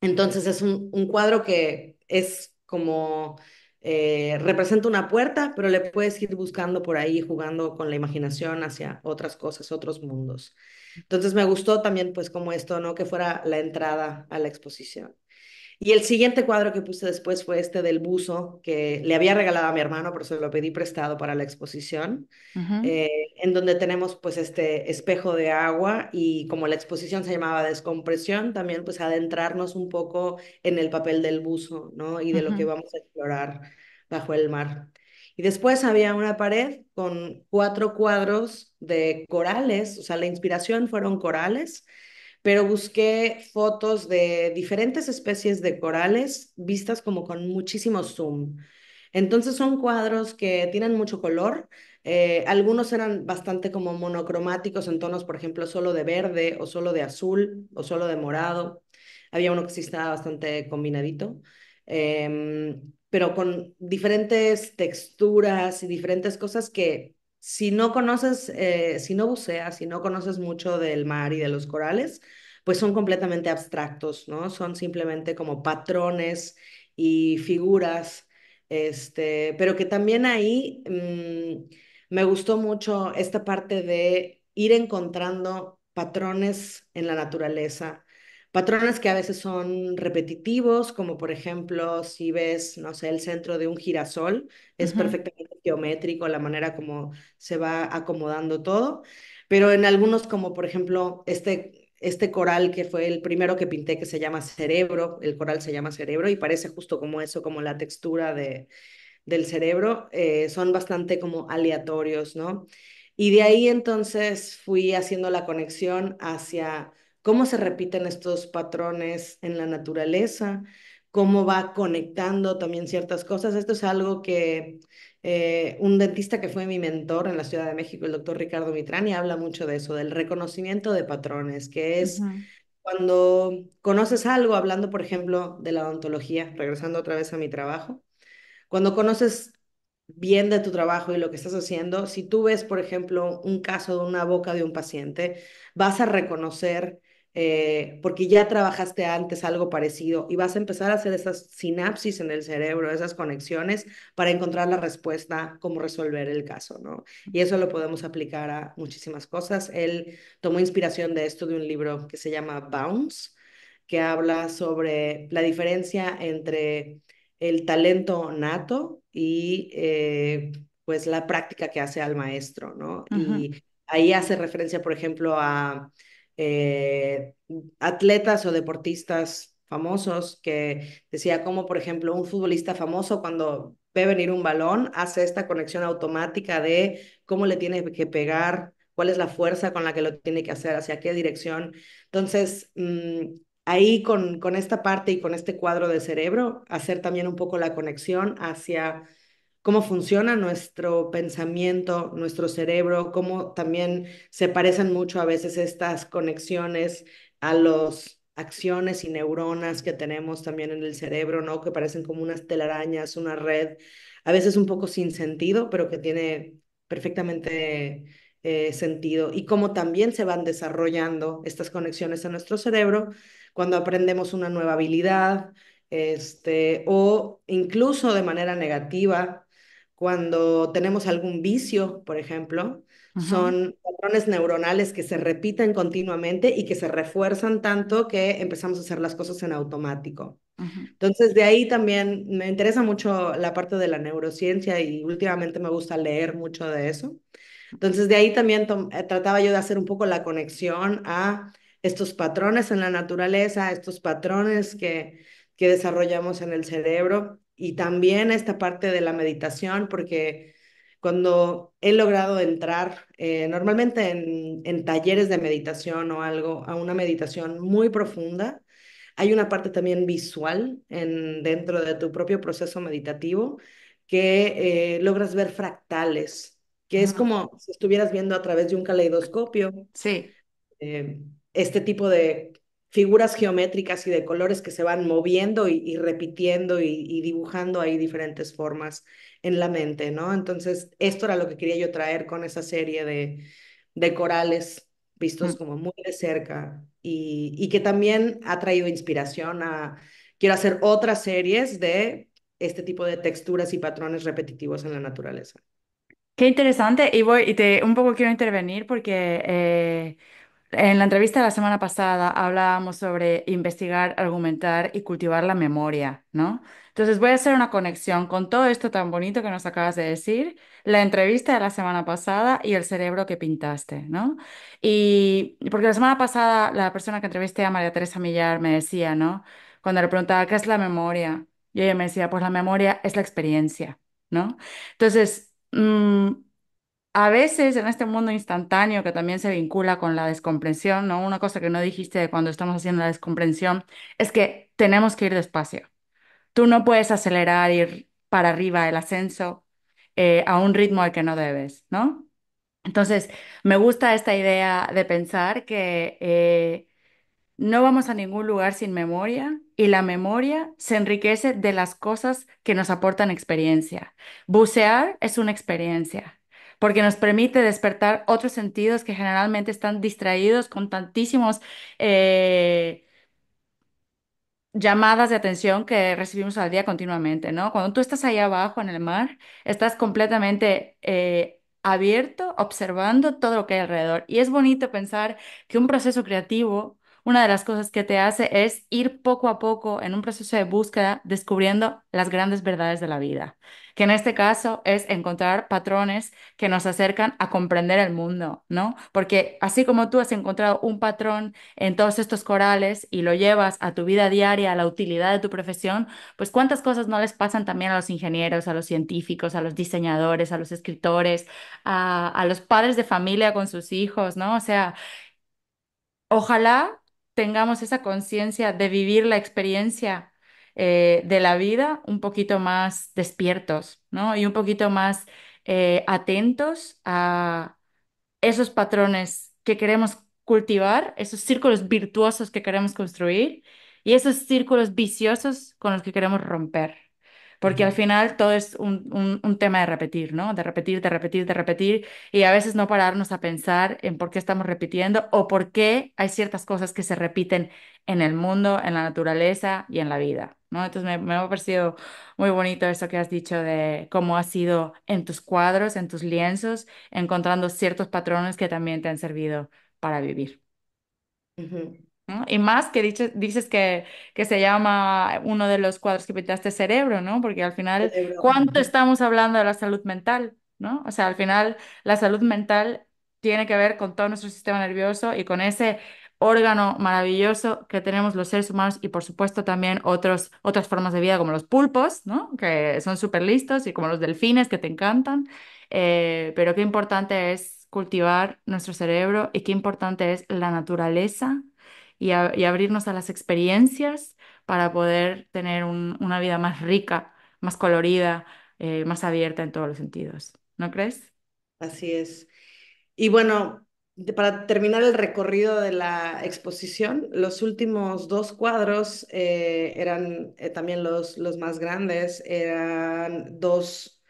entonces es un, cuadro que es como... Eh, representa una puerta, pero le puedes ir buscando por ahí, jugando con la imaginación hacia otras cosas, otros mundos. Entonces me gustó también pues como esto, ¿no? Que fuera la entrada a la exposición. Y el siguiente cuadro que puse después fue este del buzo, que le había regalado a mi hermano, por se lo pedí prestado para la exposición, eh, en donde tenemos pues este espejo de agua y como la exposición se llamaba descompresión, también pues adentrarnos un poco en el papel del buzo, ¿no? Y de lo que vamos a explorar bajo el mar. Y después había una pared con cuatro cuadros de corales, o sea, la inspiración fueron corales, pero busqué fotos de diferentes especies de corales vistas como con muchísimo zoom. Entonces son cuadros que tienen mucho color. Eh, algunos eran bastante como monocromáticos en tonos, por ejemplo, solo de verde o solo de azul o solo de morado. Había uno que sí estaba bastante combinadito. Em, pero con diferentes texturas y diferentes cosas que si no conoces, eh, si no buceas, si no conoces mucho del mar y de los corales, pues son completamente abstractos, ¿no? Son simplemente como patrones y figuras, este, pero que también ahí mm, me gustó mucho esta parte de ir encontrando patrones en la naturaleza Patrones que a veces son repetitivos, como por ejemplo si ves, no sé, el centro de un girasol, es perfectamente geométrico la manera como se va acomodando todo, pero en algunos como por ejemplo este, este coral que fue el primero que pinté que se llama cerebro, el coral se llama cerebro y parece justo como eso, como la textura de, del cerebro, eh, son bastante como aleatorios, ¿no? Y de ahí entonces fui haciendo la conexión hacia cómo se repiten estos patrones en la naturaleza, cómo va conectando también ciertas cosas. Esto es algo que eh, un dentista que fue mi mentor en la Ciudad de México, el doctor Ricardo Mitrani, habla mucho de eso, del reconocimiento de patrones, que es cuando conoces algo, hablando por ejemplo de la odontología, regresando otra vez a mi trabajo, cuando conoces bien de tu trabajo y lo que estás haciendo, si tú ves por ejemplo un caso de una boca de un paciente, vas a reconocer eh, porque ya trabajaste antes algo parecido y vas a empezar a hacer esas sinapsis en el cerebro, esas conexiones para encontrar la respuesta, cómo resolver el caso, ¿no? Y eso lo podemos aplicar a muchísimas cosas. Él tomó inspiración de esto de un libro que se llama Bounce, que habla sobre la diferencia entre el talento nato y eh, pues la práctica que hace al maestro, ¿no? Y ahí hace referencia, por ejemplo, a eh, atletas o deportistas famosos que decía como, por ejemplo, un futbolista famoso cuando ve venir un balón, hace esta conexión automática de cómo le tiene que pegar, cuál es la fuerza con la que lo tiene que hacer, hacia qué dirección. Entonces, mm, ahí con, con esta parte y con este cuadro de cerebro, hacer también un poco la conexión hacia cómo funciona nuestro pensamiento, nuestro cerebro, cómo también se parecen mucho a veces estas conexiones a las acciones y neuronas que tenemos también en el cerebro, ¿no? Que parecen como unas telarañas, una red, a veces un poco sin sentido, pero que tiene perfectamente eh, sentido y cómo también se van desarrollando estas conexiones a nuestro cerebro cuando aprendemos una nueva habilidad este, o incluso de manera negativa cuando tenemos algún vicio, por ejemplo, son patrones neuronales que se repiten continuamente y que se refuerzan tanto que empezamos a hacer las cosas en automático. Entonces, de ahí también me interesa mucho la parte de la neurociencia y últimamente me gusta leer mucho de eso. Entonces, de ahí también eh, trataba yo de hacer un poco la conexión a estos patrones en la naturaleza, estos patrones que, que desarrollamos en el cerebro y también esta parte de la meditación, porque cuando he logrado entrar eh, normalmente en, talleres de meditación o algo, a una meditación muy profunda, hay una parte también visual en, dentro de tu propio proceso meditativo que eh, logras ver fractales, que es ah. como si estuvieras viendo a través de un caleidoscopio. Sí. Eh, este tipo de figuras geométricas y de colores que se van moviendo y, repitiendo y, dibujando ahí diferentes formas en la mente, ¿no? Entonces, esto era lo que quería yo traer con esa serie de, corales vistos mm. como muy de cerca y, que también ha traído inspiración a, quiero hacer otras series de este tipo de texturas y patrones repetitivos en la naturaleza. Qué interesante, y voy, y te un poco quiero intervenir porque eh, en la entrevista de la semana pasada hablábamos sobre investigar, argumentar y cultivar la memoria, ¿no? Entonces voy a hacer una conexión con todo esto tan bonito que nos acabas de decir, la entrevista de la semana pasada y el cerebro que pintaste, ¿no? Y porque la semana pasada la persona que entrevisté a María Teresa Millar me decía, ¿no? Cuando le preguntaba, ¿qué es la memoria? Y ella me decía, pues la memoria es la experiencia, ¿no? Entonces, mm, a veces en este mundo instantáneo que también se vincula con la descomprensión, ¿no? Una cosa que no dijiste cuando estamos haciendo la descomprensión es que tenemos que ir despacio. Tú no puedes acelerar, ir para arriba el ascenso eh, a un ritmo al que no debes, ¿no? Entonces, me gusta esta idea de pensar que eh, no vamos a ningún lugar sin memoria y la memoria se enriquece de las cosas que nos aportan experiencia. Bucear es una experiencia porque nos permite despertar otros sentidos que generalmente están distraídos con tantísimos eh, llamadas de atención que recibimos al día continuamente, ¿no? Cuando tú estás ahí abajo en el mar, estás completamente eh, abierto, observando todo lo que hay alrededor. Y es bonito pensar que un proceso creativo, una de las cosas que te hace es ir poco a poco en un proceso de búsqueda, descubriendo las grandes verdades de la vida que en este caso es encontrar patrones que nos acercan a comprender el mundo, ¿no? Porque así como tú has encontrado un patrón en todos estos corales y lo llevas a tu vida diaria, a la utilidad de tu profesión, pues cuántas cosas no les pasan también a los ingenieros, a los científicos, a los diseñadores, a los escritores, a, los padres de familia con sus hijos, ¿no? O sea, ojalá tengamos esa conciencia de vivir la experiencia eh, de la vida un poquito más despiertos, ¿no? Y un poquito más eh, atentos a esos patrones que queremos cultivar, esos círculos virtuosos que queremos construir y esos círculos viciosos con los que queremos romper porque al final todo es un, tema de repetir, ¿no? De repetir, de repetir, de repetir, y a veces no pararnos a pensar en por qué estamos repitiendo o por qué hay ciertas cosas que se repiten en el mundo, en la naturaleza y en la vida, ¿no? Entonces me, ha parecido muy bonito eso que has dicho de cómo has sido en tus cuadros, en tus lienzos, encontrando ciertos patrones que también te han servido para vivir. Y más que dices, dices que, que se llama uno de los cuadros que pintaste cerebro, ¿no? Porque al final, ¿cuánto estamos hablando de la salud mental, ¿no? O sea, al final, la salud mental tiene que ver con todo nuestro sistema nervioso y con ese órgano maravilloso que tenemos los seres humanos y por supuesto también otros, otras formas de vida como los pulpos, ¿no? Que son súper listos y como los delfines que te encantan. Eh, pero qué importante es cultivar nuestro cerebro y qué importante es la naturaleza y, abrirnos a las experiencias para poder tener una vida más rica, más colorida, eh, más abierta en todos los sentidos. ¿No crees? Así es. Y bueno, para terminar el recorrido de la exposición, los últimos dos cuadros eh, eran eh, también los, más grandes, eran dos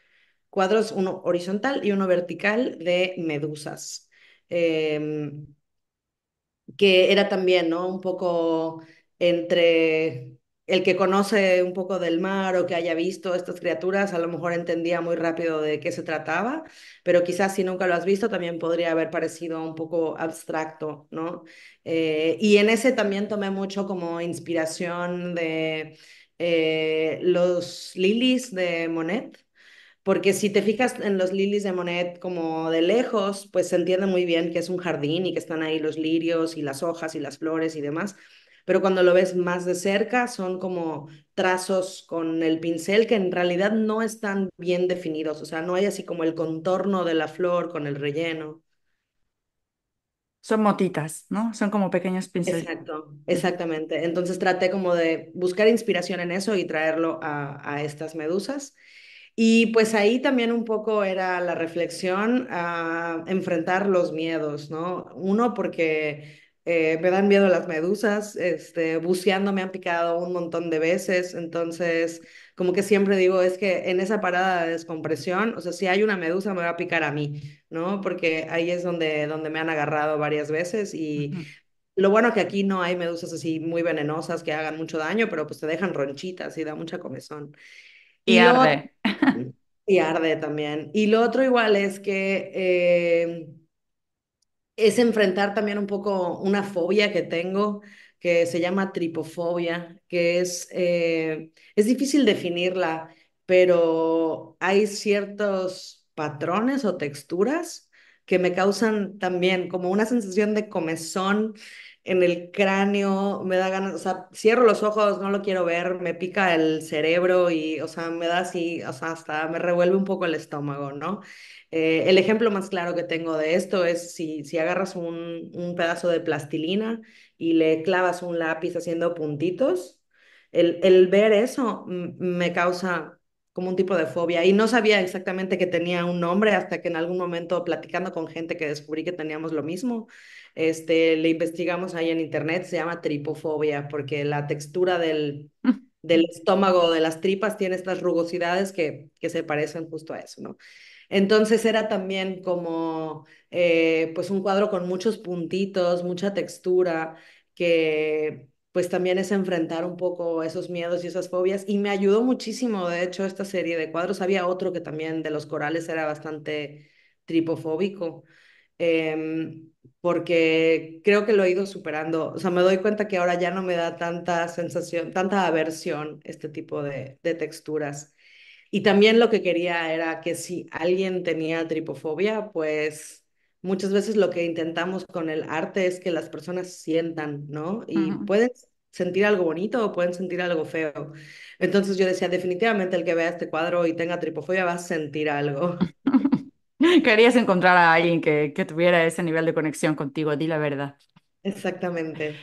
cuadros, uno horizontal y uno vertical de medusas. Em, que era también, ¿no? Un poco entre el que conoce un poco del mar o que haya visto estas criaturas, a lo mejor entendía muy rápido de qué se trataba, pero quizás si nunca lo has visto también podría haber parecido un poco abstracto, ¿no? Eh, y en ese también tomé mucho como inspiración de eh, los lilies de Monet, porque si te fijas en los lilies de Monet como de lejos, pues se entiende muy bien que es un jardín y que están ahí los lirios y las hojas y las flores y demás. Pero cuando lo ves más de cerca, son como trazos con el pincel que en realidad no están bien definidos. O sea, no hay así como el contorno de la flor con el relleno. Son motitas, ¿no? Son como pequeños pinceles. Exacto, exactamente. Entonces traté como de buscar inspiración en eso y traerlo a, a estas medusas. Y pues ahí también un poco era la reflexión a ah, enfrentar los miedos, ¿no? Uno porque eh, me dan miedo las medusas, este, buceando me han picado un montón de veces, entonces como que siempre digo, es que en esa parada de descompresión, o sea, si hay una medusa me va a picar a mí, ¿no? Porque ahí es donde, donde me han agarrado varias veces y lo bueno que aquí no hay medusas así muy venenosas que hagan mucho daño, pero pues te dejan ronchitas y da mucha comezón. Y, arde. y arde también. Y lo otro igual es que eh, es enfrentar también un poco una fobia que tengo que se llama tripofobia, que es, eh, es difícil definirla, pero hay ciertos patrones o texturas que me causan también como una sensación de comezón en el cráneo, me da ganas, o sea, cierro los ojos, no lo quiero ver, me pica el cerebro y, o sea, me da así, o sea, hasta me revuelve un poco el estómago, ¿no? Eh, el ejemplo más claro que tengo de esto es si, si agarras un, pedazo de plastilina y le clavas un lápiz haciendo puntitos, el, el ver eso me causa como un tipo de fobia y no sabía exactamente que tenía un nombre hasta que en algún momento platicando con gente que descubrí que teníamos lo mismo, este, le investigamos ahí en internet, se llama tripofobia porque la textura del, mm. del estómago, de las tripas, tiene estas rugosidades que, que se parecen justo a eso, ¿no? Entonces era también como eh, pues un cuadro con muchos puntitos, mucha textura, que pues también es enfrentar un poco esos miedos y esas fobias. Y me ayudó muchísimo, de hecho, esta serie de cuadros. Había otro que también de los corales era bastante tripofóbico, em, porque creo que lo he ido superando. O sea, me doy cuenta que ahora ya no me da tanta sensación, tanta aversión este tipo de texturas. Y también lo que quería era que si alguien tenía tripofobia, pues muchas veces lo que intentamos con el arte es que las personas sientan, ¿no? Y pueden sentir algo bonito o pueden sentir algo feo. Entonces yo decía, definitivamente el que vea este cuadro y tenga tripofobia va a sentir algo. Querías encontrar a alguien que, que tuviera ese nivel de conexión contigo, di la verdad. Exactamente.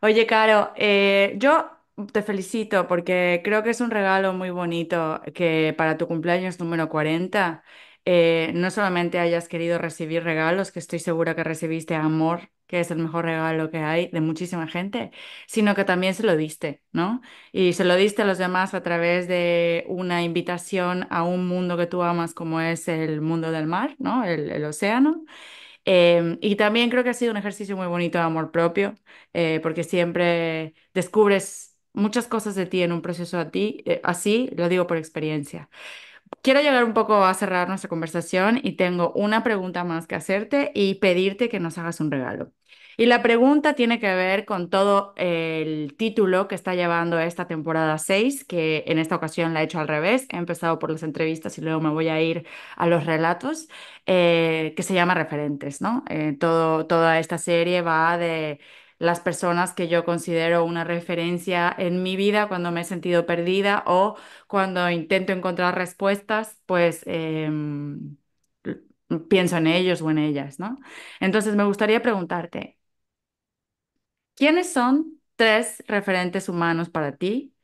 Oye, Caro, eh, yo te felicito porque creo que es un regalo muy bonito que para tu cumpleaños número 40 eh, no solamente hayas querido recibir regalos, que estoy segura que recibiste amor, que es el mejor regalo que hay de muchísima gente, sino que también se lo diste, ¿no? Y se lo diste a los demás a través de una invitación a un mundo que tú amas como es el mundo del mar, ¿no? El, océano. Em, y también creo que ha sido un ejercicio muy bonito de amor propio, eh, porque siempre descubres muchas cosas de ti en un proceso a ti, eh, así lo digo por experiencia quiero llegar un poco a cerrar nuestra conversación y tengo una pregunta más que hacerte y pedirte que nos hagas un regalo. Y la pregunta tiene que ver con todo el título que está llevando esta temporada 6, que en esta ocasión la he hecho al revés. He empezado por las entrevistas y luego me voy a ir a los relatos, eh, que se llama Referentes, ¿no? Eh, todo, toda esta serie va de las personas que yo considero una referencia en mi vida cuando me he sentido perdida o cuando intento encontrar respuestas, pues em, pienso en ellos o en ellas, ¿no? Entonces me gustaría preguntarte, ¿quiénes son tres referentes humanos para ti?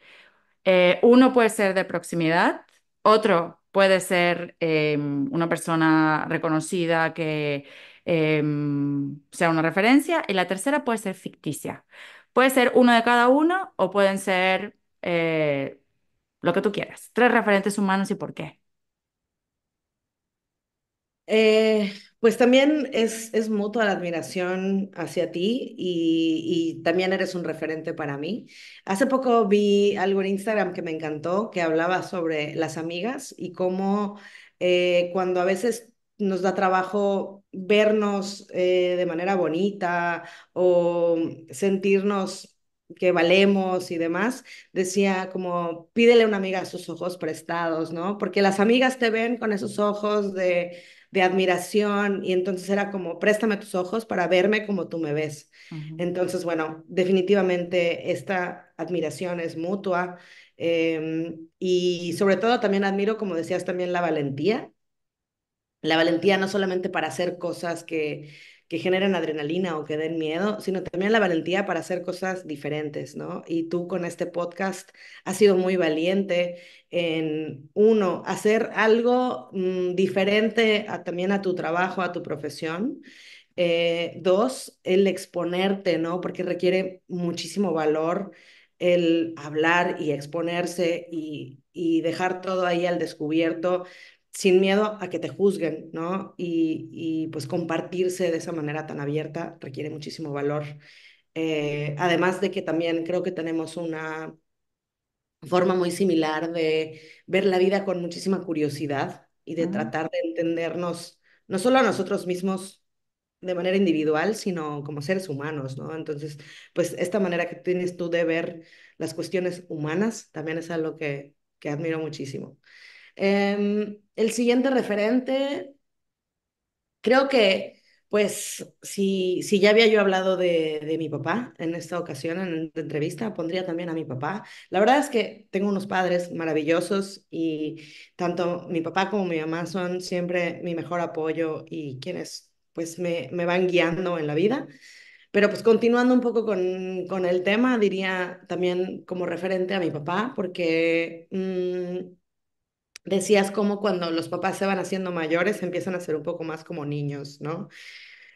Eh, uno puede ser de proximidad, otro puede ser em, una persona reconocida que Em, sea una referencia. Y la tercera puede ser ficticia. Puede ser uno de cada uno o pueden ser eh, lo que tú quieras. Tres referentes humanos y por qué. Eh, pues también es, es, mutua la admiración hacia ti y, y, también eres un referente para mí. Hace poco vi algo en Instagram que me encantó, que hablaba sobre las amigas y cómo eh, cuando a veces nos da trabajo vernos eh, de manera bonita o sentirnos que valemos y demás, decía como pídele a una amiga sus ojos prestados, ¿no? Porque las amigas te ven con esos ojos de, admiración y entonces era como préstame tus ojos para verme como tú me ves. Entonces, bueno, definitivamente esta admiración es mutua em, y sobre todo también admiro, como decías, también la valentía la valentía no solamente para hacer cosas que, que generan adrenalina o que den miedo, sino también la valentía para hacer cosas diferentes, ¿no? Y tú con este podcast has sido muy valiente en, uno, hacer algo mm, diferente también a tu trabajo, a tu profesión. Eh, dos, el exponerte, ¿no? Porque requiere muchísimo valor el hablar y exponerse y, y dejar todo ahí al descubierto sin miedo a que te juzguen, ¿no? Y, pues compartirse de esa manera tan abierta requiere muchísimo valor. Eh, además de que también creo que tenemos una forma muy similar de ver la vida con muchísima curiosidad y de tratar de entendernos, no solo a nosotros mismos de manera individual, sino como seres humanos, ¿no? Entonces, pues esta manera que tienes tú de ver las cuestiones humanas también es algo que, que admiro muchísimo. Em, el siguiente referente, creo que, pues, si, si ya había yo hablado de, de, mi papá en esta ocasión, en la entrevista, pondría también a mi papá. La verdad es que tengo unos padres maravillosos y tanto mi papá como mi mamá son siempre mi mejor apoyo y quienes, pues, me, me van guiando en la vida. Pero pues continuando un poco con, con, el tema, diría también como referente a mi papá, porque mm, decías como cuando los papás se van haciendo mayores empiezan a ser un poco más como niños, ¿no?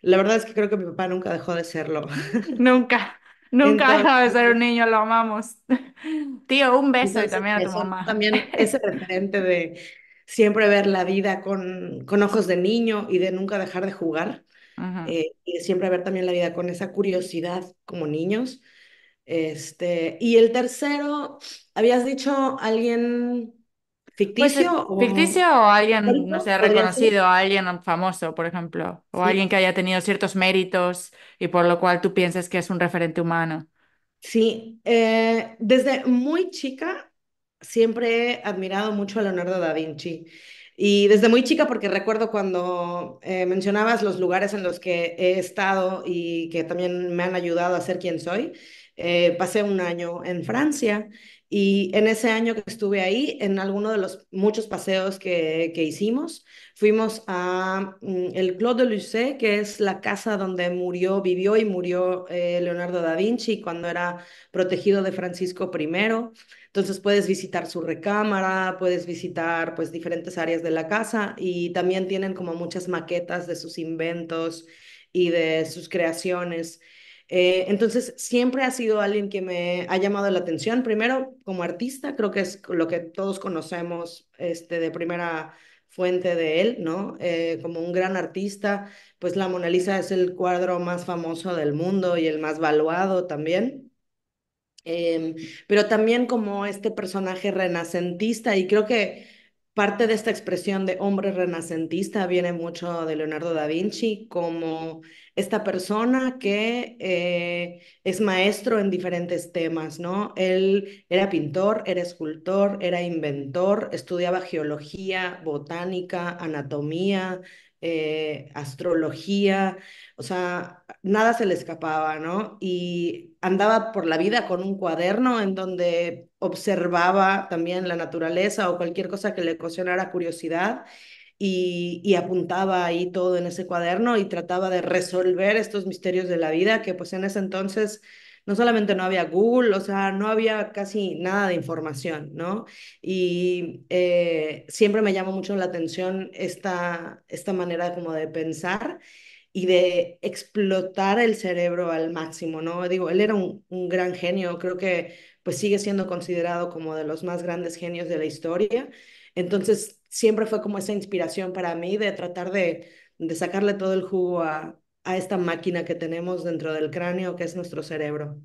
La verdad es que creo que mi papá nunca dejó de serlo. Nunca, nunca dejó de ser un niño, lo amamos. Tío, un beso y también a tu mamá. También ese referente de siempre ver la vida con, con ojos de niño y de nunca dejar de jugar. Eh, y siempre ver también la vida con esa curiosidad como niños. Este, y el tercero, habías dicho alguien pues ¿Ficticio? o... alguien, no sé, reconocido, alguien famoso, por ejemplo, o alguien que haya tenido ciertos méritos y por lo cual tú piensas que es un referente humano. Sí, eh, desde muy chica siempre he admirado mucho a Leonardo da Vinci. Y desde muy chica, porque recuerdo cuando eh, mencionabas los lugares en los que he estado y que también me han ayudado a ser quien soy, eh, pasé un año en Francia y en ese año que estuve ahí, en alguno de los muchos paseos que, hicimos, fuimos a mm, el Clos de Lucé, que es la casa donde murió, vivió y murió eh, Leonardo da Vinci cuando era protegido de Francisco I. Entonces puedes visitar su recámara, puedes visitar pues diferentes áreas de la casa y también tienen como muchas maquetas de sus inventos y de sus creaciones. Eh, entonces, siempre ha sido alguien que me ha llamado la atención, primero como artista, creo que es lo que todos conocemos este, de primera fuente de él, ¿no? Eh, como un gran artista, pues la Mona Lisa es el cuadro más famoso del mundo y el más valuado también. Em, pero también como este personaje renacentista y creo que parte de esta expresión de hombre renacentista viene mucho de Leonardo da Vinci, como esta persona que eh, es maestro en diferentes temas, ¿no? Él era pintor, era escultor, era inventor, estudiaba geología, botánica, anatomía, eh, astrología, o sea, nada se le escapaba, ¿no? Y andaba por la vida con un cuaderno en donde observaba también la naturaleza o cualquier cosa que le ocasionara curiosidad y, y, apuntaba ahí todo en ese cuaderno y trataba de resolver estos misterios de la vida que pues en ese entonces no solamente no había Google, o sea, no había casi nada de información, ¿no? Y eh, siempre me llamó mucho la atención esta, esta manera como de pensar y de explotar el cerebro al máximo, ¿no? Digo, él era un, gran genio, creo que pues sigue siendo considerado como de los más grandes genios de la historia, entonces siempre fue como esa inspiración para mí de tratar de, de sacarle todo el jugo a, a esta máquina que tenemos dentro del cráneo, que es nuestro cerebro.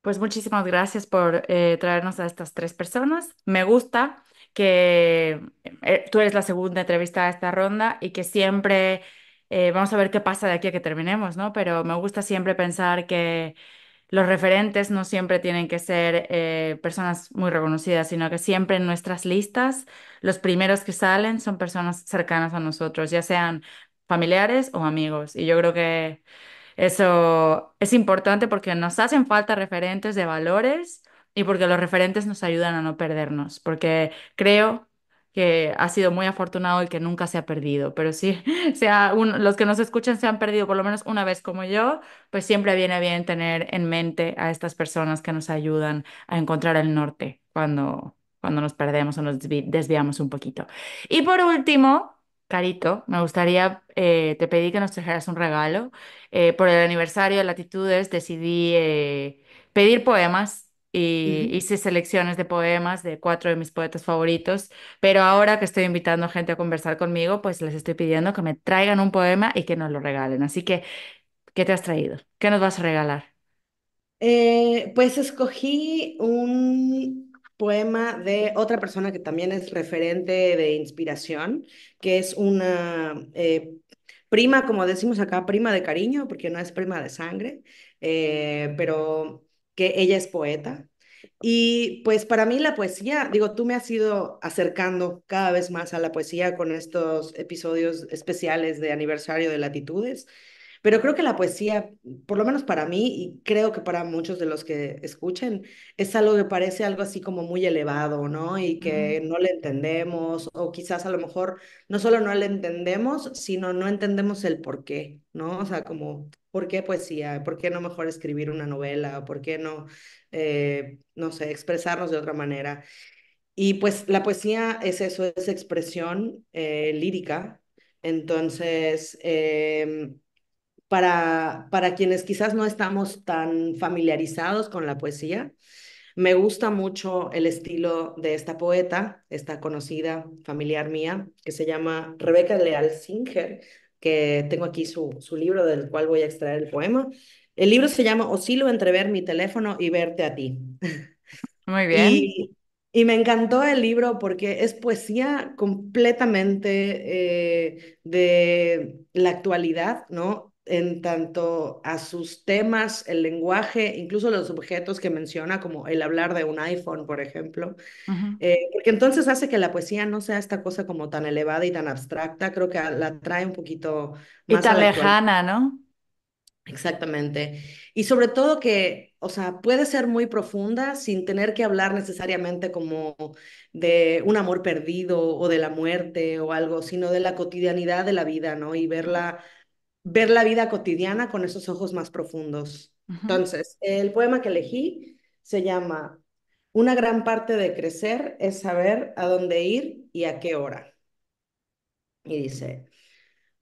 Pues muchísimas gracias por eh, traernos a estas tres personas. Me gusta que eh, tú eres la segunda entrevista de esta ronda y que siempre, eh, vamos a ver qué pasa de aquí a que terminemos, ¿no? Pero me gusta siempre pensar que los referentes no siempre tienen que ser personas muy reconocidas, sino que siempre en nuestras listas los primeros que salen son personas cercanas a nosotros, ya sean familiares o amigos. Y yo creo que eso es importante porque nos hacen falta referentes de valores y porque los referentes nos ayudan a no perdernos, porque creo que ha sido muy afortunado el que nunca se ha perdido, pero si sea los que nos escuchan se han perdido por lo menos una vez como yo, pues siempre viene bien tener en mente a estas personas que nos ayudan a encontrar el norte cuando, cuando nos perdemos o nos desviamos un poquito. Y por último, Carito, me gustaría, eh, te pedí que nos trajeras un regalo. Eh, por el aniversario de Latitudes decidí eh, pedir poemas y hice selecciones de poemas de cuatro de mis poetas favoritos, pero ahora que estoy invitando a gente a conversar conmigo, pues les estoy pidiendo que me traigan un poema y que nos lo regalen. Así que, ¿qué te has traído? ¿Qué nos vas a regalar? pues escogí un, poema de otra persona que también es referente de inspiración, que es una eh, prima, como decimos acá, prima de cariño, porque no es prima de sangre, eh, pero que ella es poeta. Y pues para mí la poesía, digo, tú me has ido acercando cada vez más a la poesía con estos episodios especiales de aniversario de latitudes. Pero creo que la poesía, por lo menos para mí, y creo que para muchos de los que escuchen, es algo que parece algo así como muy elevado, ¿no? Y que no le entendemos, o quizás a lo mejor no solo no le entendemos, sino no entendemos el por qué, ¿no? O sea, como, ¿por qué poesía? ¿Por qué no mejor escribir una novela? ¿Por qué no, eh, no sé, expresarnos de otra manera? Y pues la poesía es eso, es expresión eh, lírica. Entonces, eh, para, para quienes quizás no estamos tan familiarizados con la poesía, me gusta mucho el estilo de esta poeta, esta conocida familiar mía, que se llama Rebeca Leal Singer, que tengo aquí su, su libro del cual voy a extraer el poema. El libro se llama Oscilo entre ver mi teléfono y verte a ti. Muy bien. Y, me encantó el libro porque es poesía completamente eh, de la actualidad, ¿no? en tanto a sus temas, el lenguaje, incluso los objetos que menciona, como el hablar de un iPhone, por ejemplo, eh, porque entonces hace que la poesía no sea esta cosa como tan elevada y tan abstracta, creo que la trae un poquito más. Y tan lejana, ¿no? Exactamente. Y sobre todo que, o sea, puede ser muy profunda sin tener que hablar necesariamente como de un amor perdido o de la muerte o algo, sino de la cotidianidad de la vida, ¿no? Y verla ver la vida cotidiana con esos ojos más profundos. Entonces, el poema que elegí se llama Una gran parte de crecer es saber a dónde ir y a qué hora. Y dice,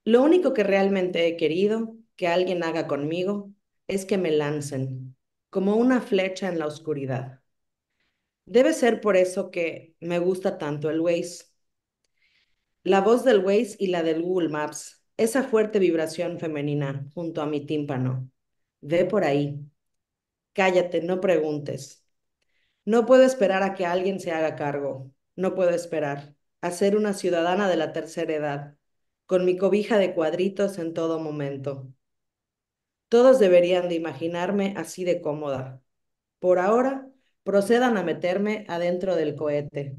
lo único que realmente he querido que alguien haga conmigo es que me lancen como una flecha en la oscuridad. Debe ser por eso que me gusta tanto el Waze. La voz del Waze y la del Google Maps esa fuerte vibración femenina junto a mi tímpano. Ve por ahí. Cállate, no preguntes. No puedo esperar a que alguien se haga cargo. No puedo esperar a ser una ciudadana de la tercera edad, con mi cobija de cuadritos en todo momento. Todos deberían de imaginarme así de cómoda. Por ahora, procedan a meterme adentro del cohete.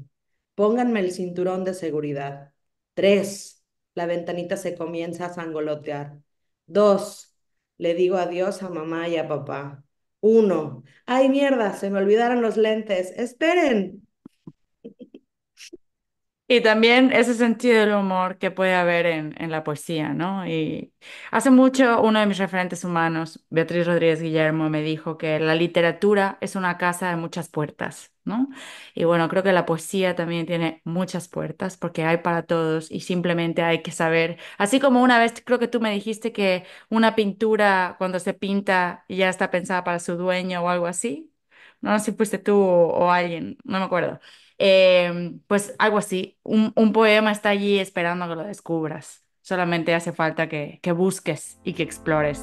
Pónganme el cinturón de seguridad. Tres, la ventanita se comienza a sangolotear. Dos, le digo adiós a mamá y a papá. Uno, ay mierda, se me olvidaron los lentes, esperen. Y también ese sentido del humor que puede haber en, en la poesía, ¿no? Y hace mucho uno de mis referentes humanos, Beatriz Rodríguez Guillermo, me dijo que la literatura es una casa de muchas puertas, ¿no? Y bueno, creo que la poesía también tiene muchas puertas porque hay para todos y simplemente hay que saber, así como una vez creo que tú me dijiste que una pintura cuando se pinta ya está pensada para su dueño o algo así, no sé si fuiste tú o alguien, no me acuerdo. Em, pues algo así, un, poema está allí esperando que lo descubras. Solamente hace falta que, busques y que explores.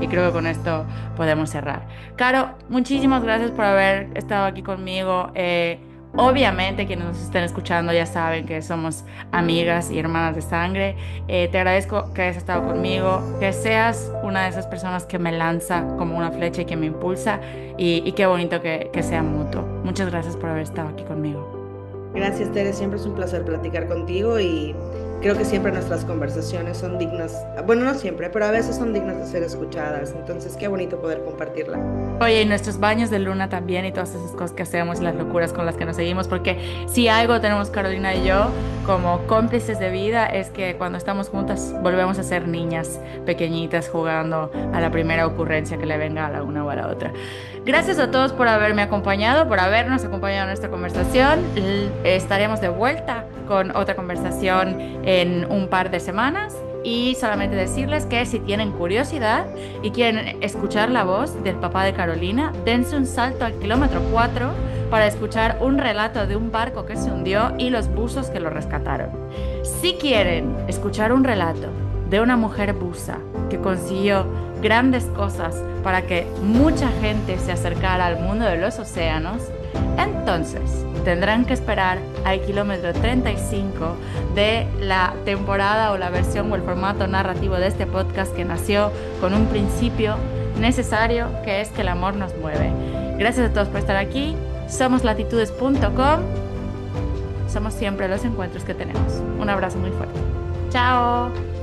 Y creo que con esto podemos cerrar. Caro, muchísimas gracias por haber estado aquí conmigo. Eh, obviamente quienes nos estén escuchando ya saben que somos amigas y hermanas de sangre. Eh, te agradezco que hayas estado conmigo, que seas una de esas personas que me lanza como una flecha y que me impulsa y, qué bonito que sea mutuo. Muchas gracias por haber estado aquí conmigo. Gracias, Tere. Siempre es un placer platicar contigo y creo que siempre nuestras conversaciones son dignas, bueno, no siempre, pero a veces son dignas de ser escuchadas, entonces qué bonito poder compartirla. Oye, y nuestros baños de luna también y todas esas cosas que hacemos, las locuras con las que nos seguimos, porque si algo tenemos Carolina y yo como cómplices de vida es que cuando estamos juntas volvemos a ser niñas pequeñitas jugando a la primera ocurrencia que le venga a la una o a la otra. Gracias a todos por haberme acompañado, por habernos acompañado en esta conversación. Estaremos de vuelta con otra conversación en un par de semanas y solamente decirles que si tienen curiosidad y quieren escuchar la voz del papá de Carolina, dense un salto al kilómetro 4 para escuchar un relato de un barco que se hundió y los buzos que lo rescataron. Si quieren escuchar un relato de una mujer busa que consiguió grandes cosas para que mucha gente se acercara al mundo de los océanos, entonces, tendrán que esperar al kilómetro 35 de la temporada o la versión o el formato narrativo de este podcast que nació con un principio necesario que es que el amor nos mueve. Gracias a todos por estar aquí. Somos latitudes.com. Somos siempre los encuentros que tenemos. Un abrazo muy fuerte. Chao.